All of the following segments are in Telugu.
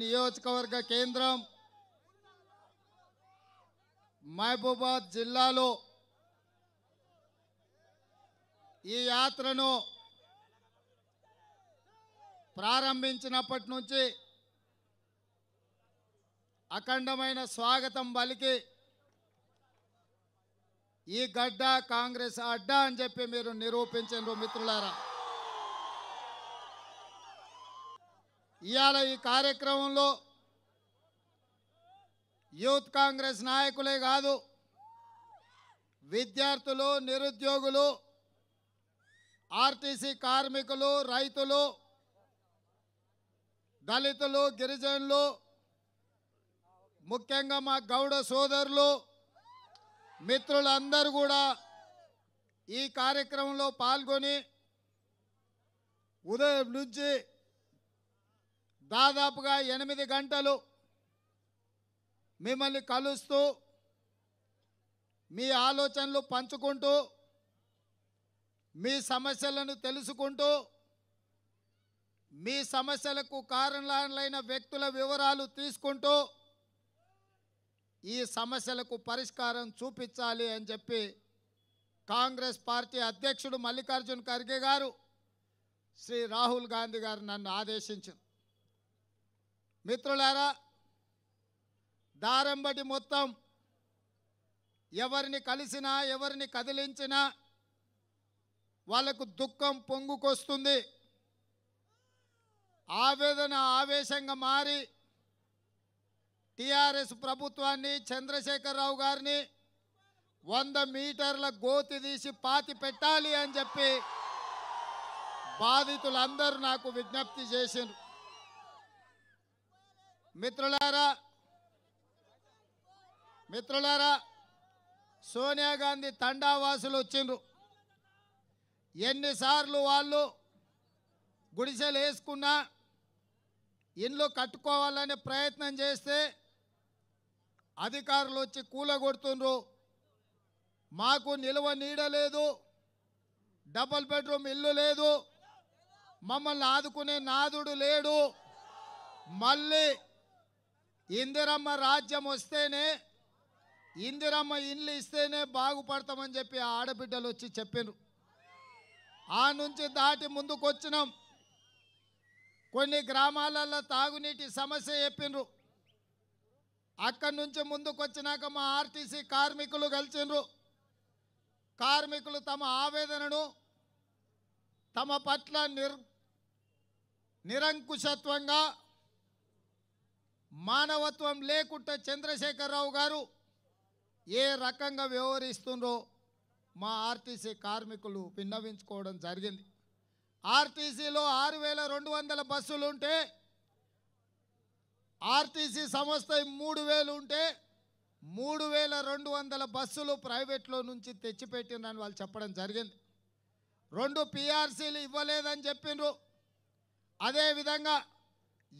నిజామాబాద్ నియోజకవర్గ కేంద్రం మహబూబాద్ జిల్లాలో ఈ యాత్రను ప్రారంభించినప్పటి నుంచి అఖండమైన స్వాగతం పలికి ఈ గడ్డ కాంగ్రెస్ అడ్డా అని చెప్పి మీరు నిరూపించారు మిత్రులారా ఇవాళ ఈ కార్యక్రమంలో యూత్ కాంగ్రెస్ నాయకులే కాదు విద్యార్థులు నిరుద్యోగులు ఆర్టీసీ కార్మికులు రైతులు దళితులు గిరిజనులు ముఖ్యంగా మా గౌడ సోదరులు మిత్రులందరూ కూడా ఈ కార్యక్రమంలో పాల్గొని ఉదయం నుంచి దాదాపుగా ఎనిమిది గంటలు మిమ్మల్ని కలుస్తూ మీ ఆలోచనలు పంచుకుంటూ మీ సమస్యలను తెలుసుకుంటూ మీ సమస్యలకు కారణాలైన వ్యక్తుల వివరాలు తీసుకుంటూ ఈ సమస్యలకు పరిష్కారం చూపించాలి అని చెప్పి కాంగ్రెస్ పార్టీ అధ్యక్షుడు మల్లికార్జున్ ఖర్గే గారు శ్రీ రాహుల్ గాంధీ గారు నన్ను ఆదేశించారు మిత్రులారా దారంబటి మొత్తం ఎవరిని కలిసినా ఎవరిని కదిలించినా వాళ్లకు దుఃఖం పొంగుకొస్తుంది ఆవేదన ఆవేశంగా మారి టిఆర్ఎస్ ప్రభుత్వాన్ని చంద్రశేఖరరావు గారిని వంద మీటర్ల గోతి తీసి పాతి పెట్టాలి అని చెప్పి బాధితులందరూ నాకు విజ్ఞప్తి చేశారు మిత్రులారా మిత్రులారా సోనియా గాంధీ తండావాసులు వచ్చిండ్రు ఎన్నిసార్లు వాళ్ళు గుడిసెలు వేసుకున్నా ఇండ్లు కట్టుకోవాలనే ప్రయత్నం చేస్తే అధికారులు వచ్చి కూలగొడుతుండ్రు మాకు నిల్వ నీడలేదు డబుల్ బెడ్రూమ్ ఇల్లు లేదు మమ్మల్ని ఆదుకునే నాదుడు లేడు మళ్ళీ ఇందిరమ్మ రాజ్యం వస్తేనే ఇందిరమ్మ ఇండ్లు ఇస్తేనే బాగుపడతామని చెప్పి ఆడబిడ్డలు వచ్చి చెప్పారు ఆ నుంచి దాటి ముందుకు వచ్చినాం కొన్ని గ్రామాలలో తాగునీటి సమస్య చెప్పినారు అక్కడి నుంచి ముందుకు వచ్చినాక మా ఆర్టీసీ కార్మికులు కలిసిండ్రు కార్మికులు తమ ఆవేదనను తమ పట్ల నిర్ నిరంకుశత్వంగా మానవత్వం లేకుంటే చంద్రశేఖరరావు గారు ఏ రకంగా వ్యవహరిస్తుండ్రో మా ఆర్టీసీ కార్మికులు విన్నవించుకోవడం జరిగింది ఆర్టీసీలో ఆరు వేల రెండు వందల బస్సులు ఉంటే ఆర్టీసీ సంస్థ మూడు వేలు ఉంటే మూడు వేల రెండు వందల బస్సులు ప్రైవేట్లో నుంచి తెచ్చిపెట్టిందని వాళ్ళు చెప్పడం జరిగింది రెండు పిఆర్సీలు ఇవ్వలేదని చెప్పిండ్రు అదేవిధంగా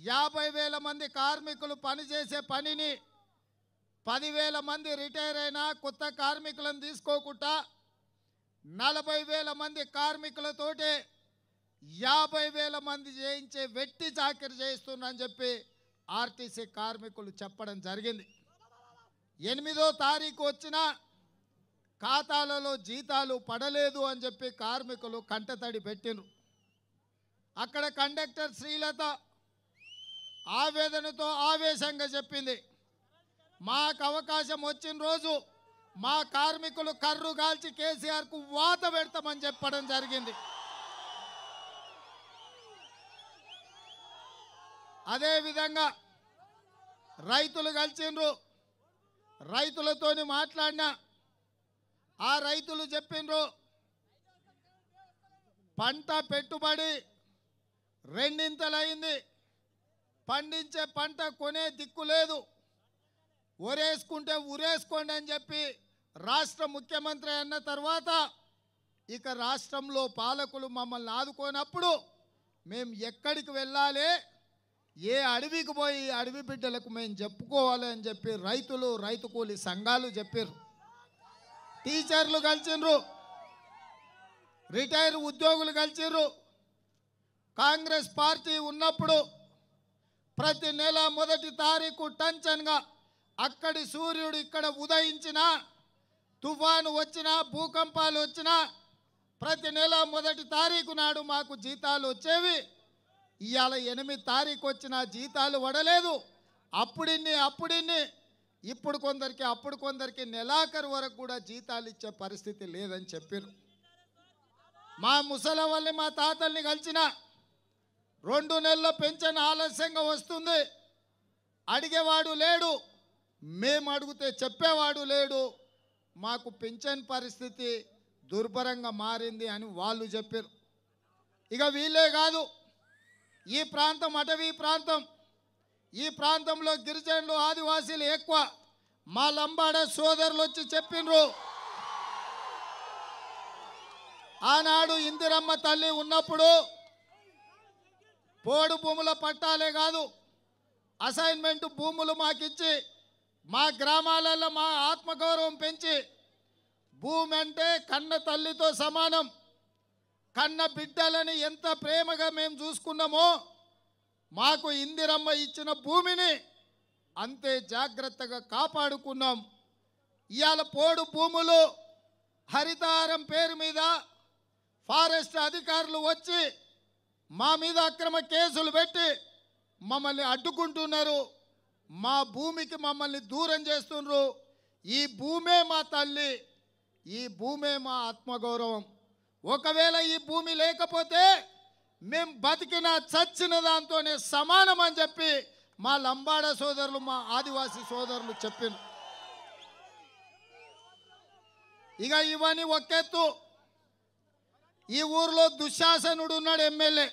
యాభై వేల మంది కార్మికులు పనిచేసే పనిని పదివేల మంది రిటైర్ అయిన కొత్త కార్మికులను తీసుకోకుండా నలభై వేల మంది కార్మికులతోటే యాభై వేల మంది చేయించే వెట్టి చాకరి అని చెప్పి ఆర్టీసీ కార్మికులు చెప్పడం జరిగింది ఎనిమిదో తారీఖు వచ్చిన ఖాతాలలో జీతాలు పడలేదు అని చెప్పి కార్మికులు కంటతడి పెట్టిండ్రు అక్కడ కండక్టర్ శ్రీలత ఆవేదనతో ఆవేశంగా చెప్పింది మాకు అవకాశం వచ్చిన రోజు మా కార్మికులు కర్రు గాల్చి కేసీఆర్కు వాత పెడతామని చెప్పడం జరిగింది అదేవిధంగా రైతులు కలిసిండ్రు రైతులతో మాట్లాడినా ఆ రైతులు చెప్పిండ్రు పంట పెట్టుబడి రెండింతలైంది పండించే పంట కొనే దిక్కు లేదు ఒరేసుకుంటే ఉరేసుకోండి అని చెప్పి రాష్ట్ర ముఖ్యమంత్రి అన్న తర్వాత ఇక రాష్ట్రంలో పాలకులు మమ్మల్ని ఆదుకోనప్పుడు మేము ఎక్కడికి వెళ్ళాలి ఏ అడవికి పోయి అడవి బిడ్డలకు మేము చెప్పుకోవాలి అని చెప్పి రైతులు రైతు కూలి సంఘాలు చెప్పారు టీచర్లు కలిసిండ్రు రిటైర్ ఉద్యోగులు కలిసిండ్రు కాంగ్రెస్ పార్టీ ఉన్నప్పుడు ప్రతి నెల మొదటి తారీఖు టంచన్గా అక్కడి సూర్యుడు ఇక్కడ ఉదయించినా తుఫాను వచ్చినా భూకంపాలు వచ్చినా ప్రతి నెల మొదటి తారీఖు నాడు మాకు జీతాలు వచ్చేవి ఇవాళ ఎనిమిది తారీఖు వచ్చినా జీతాలు వడలేదు అప్పుడిన్ని అప్పుడిన్ని ఇప్పుడు కొందరికి అప్పుడు కొందరికి నెలాఖరు వరకు కూడా జీతాలు ఇచ్చే పరిస్థితి లేదని చెప్పారు మా ముసలవల్ని మా తాతల్ని కలిసినా రెండు నెలల పెన్షన్ ఆలస్యంగా వస్తుంది అడిగేవాడు లేడు మేము అడిగితే చెప్పేవాడు లేడు మాకు పెన్షన్ పరిస్థితి దుర్భరంగా మారింది అని వాళ్ళు చెప్పారు ఇక వీళ్ళే కాదు ఈ ప్రాంతం అటవీ ప్రాంతం ఈ ప్రాంతంలో గిరిజనులు ఆదివాసీలు ఎక్కువ మా లంబాడ సోదరులు వచ్చి చెప్పినరు ఆనాడు ఇందిరమ్మ తల్లి ఉన్నప్పుడు పోడు భూముల పట్టాలే కాదు అసైన్మెంట్ భూములు మాకిచ్చి మా గ్రామాలలో మా ఆత్మగౌరవం పెంచి భూమి అంటే కన్న తల్లితో సమానం కన్న బిడ్డలని ఎంత ప్రేమగా మేము చూసుకున్నామో మాకు ఇందిరమ్మ ఇచ్చిన భూమిని అంతే జాగ్రత్తగా కాపాడుకున్నాం ఇవాళ పోడు భూములు హరితారం పేరు మీద ఫారెస్ట్ అధికారులు వచ్చి మా మీద అక్రమ కేసులు పెట్టి మమ్మల్ని అడ్డుకుంటున్నారు మా భూమికి మమ్మల్ని దూరం చేస్తున్నారు ఈ భూమే మా తల్లి ఈ భూమే మా ఆత్మగౌరవం ఒకవేళ ఈ భూమి లేకపోతే మేము బతికిన చచ్చిన దాంతోనే సమానం అని చెప్పి మా లంబాడ సోదరులు మా ఆదివాసీ సోదరులు చెప్పిన ఇక ఇవన్నీ ఒకెత్తు ఈ ఊర్లో దుశ్శాసనుడు ఉన్నాడు ఎమ్మెల్యే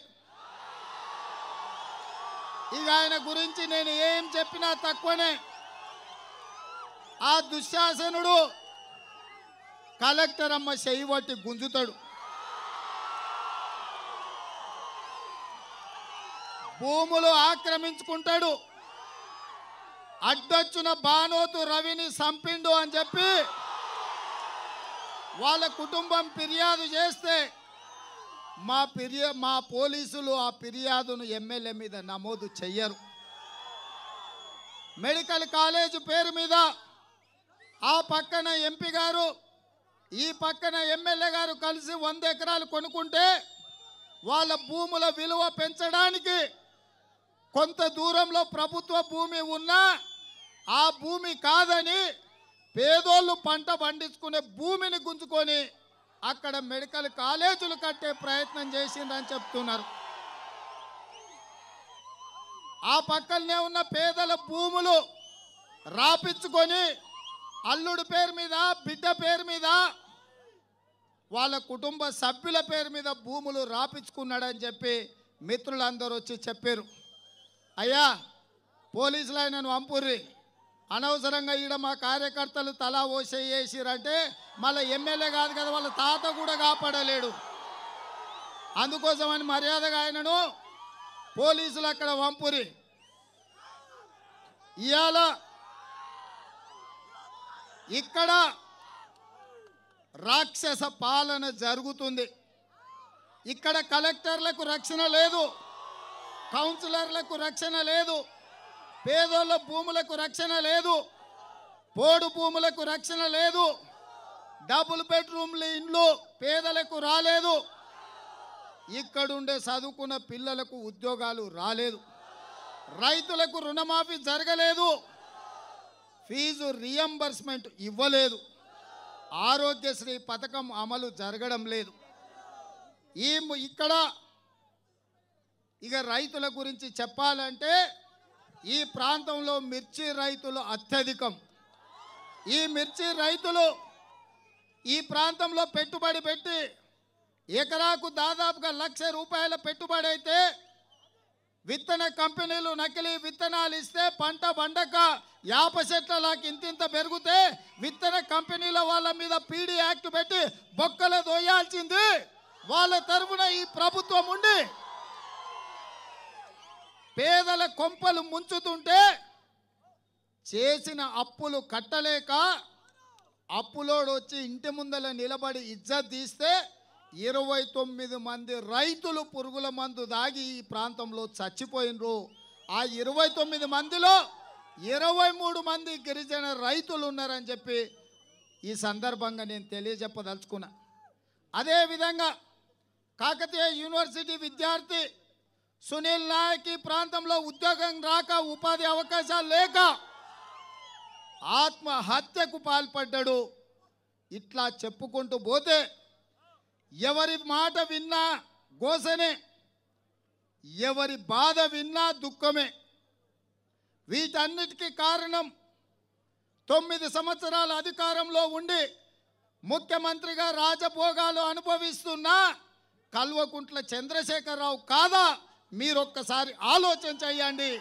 ఇక ఆయన గురించి నేను ఏం చెప్పినా తక్కువనే ఆ దుశ్శాసనుడు కలెక్టర్ అమ్మ చేయబట్టి గుంజుతాడు భూములు ఆక్రమించుకుంటాడు అడ్డొచ్చున బానోతు రవిని సంపిండు అని చెప్పి వాళ్ళ కుటుంబం ఫిర్యాదు చేస్తే మా ఫిర్యా మా పోలీసులు ఆ ఫిర్యాదును ఎమ్మెల్యే మీద నమోదు చెయ్యరు మెడికల్ కాలేజ్ పేరు మీద ఆ పక్కన ఎంపీ గారు ఈ పక్కన ఎమ్మెల్యే గారు కలిసి వంద ఎకరాలు కొనుక్కుంటే వాళ్ళ భూముల విలువ పెంచడానికి కొంత దూరంలో ప్రభుత్వ భూమి ఉన్నా ఆ భూమి కాదని పేదోళ్ళు పంట పండించుకునే భూమిని గుంజుకొని అక్కడ మెడికల్ కాలేజీలు కట్టే ప్రయత్నం చేసిందని చెప్తున్నారు ఆ పక్కనే ఉన్న పేదల భూములు రాపించుకొని అల్లుడు పేరు మీద బిడ్డ పేరు మీద వాళ్ళ కుటుంబ సభ్యుల పేరు మీద భూములు రాపించుకున్నాడని చెప్పి మిత్రులందరూ వచ్చి చెప్పారు అయ్యా పోలీసులు ఆయనను పంపుర్రి అనవసరంగా ఈడ మా కార్యకర్తలు తలా ఓసేసిరంటే మళ్ళీ ఎమ్మెల్యే కాదు కదా వాళ్ళ తాత కూడా కాపాడలేడు అందుకోసమని మర్యాదగా ఆయనను పోలీసులు అక్కడ వంపురి ఇవాళ ఇక్కడ రాక్షస పాలన జరుగుతుంది ఇక్కడ కలెక్టర్లకు రక్షణ లేదు కౌన్సిలర్లకు రక్షణ లేదు పేదోళ్ళ భూములకు రక్షణ లేదు పోడు భూములకు రక్షణ లేదు డబుల్ బెడ్రూమ్ల ఇండ్లు పేదలకు రాలేదు ఇక్కడుండే చదువుకున్న పిల్లలకు ఉద్యోగాలు రాలేదు రైతులకు రుణమాఫీ జరగలేదు ఫీజు రియంబర్స్మెంట్ ఇవ్వలేదు ఆరోగ్యశ్రీ పథకం అమలు జరగడం లేదు ఈ ఇక్కడ ఇక రైతుల గురించి చెప్పాలంటే ఈ ప్రాంతంలో మిర్చి రైతులు అత్యధికం ఈ మిర్చి రైతులు ఈ ప్రాంతంలో పెట్టుబడి పెట్టి ఎకరాకు దాదాపుగా లక్ష రూపాయల పెట్టుబడి అయితే విత్తన కంపెనీలు నకిలీ విత్తనాలు ఇస్తే పంట పండక యాప చెట్లలాకి ఇంతింత పెరిగితే విత్తన కంపెనీల వాళ్ళ మీద పీడీ యాక్ట్ పెట్టి బొక్కలు దోయాల్సింది వాళ్ళ తరఫున ఈ ప్రభుత్వం ఉండి పేదల కొంపలు ముంచుతుంటే చేసిన అప్పులు కట్టలేక అప్పులోడు వచ్చి ఇంటి ముందల నిలబడి ఇజ్జత్ తీస్తే ఇరవై తొమ్మిది మంది రైతులు పురుగుల మందు దాగి ఈ ప్రాంతంలో చచ్చిపోయినరు ఆ ఇరవై తొమ్మిది మందిలో ఇరవై మూడు మంది గిరిజన రైతులు ఉన్నారని చెప్పి ఈ సందర్భంగా నేను తెలియజెప్పదలుచుకున్నా అదేవిధంగా కాకతీయ యూనివర్సిటీ విద్యార్థి సునీల్ నాయక్ ఈ ప్రాంతంలో ఉద్యోగం రాక ఉపాధి అవకాశాలు లేక ఆత్మహత్యకు పాల్పడ్డాడు ఇట్లా చెప్పుకుంటూ పోతే ఎవరి మాట విన్నా గోసనే ఎవరి బాధ విన్నా దుఃఖమే వీటన్నిటికీ కారణం తొమ్మిది సంవత్సరాల అధికారంలో ఉండి ముఖ్యమంత్రిగా రాజభోగాలు అనుభవిస్తున్న కల్వకుంట్ల చంద్రశేఖరరావు కాదా మీరొక్కసారి ఆలోచన చేయండి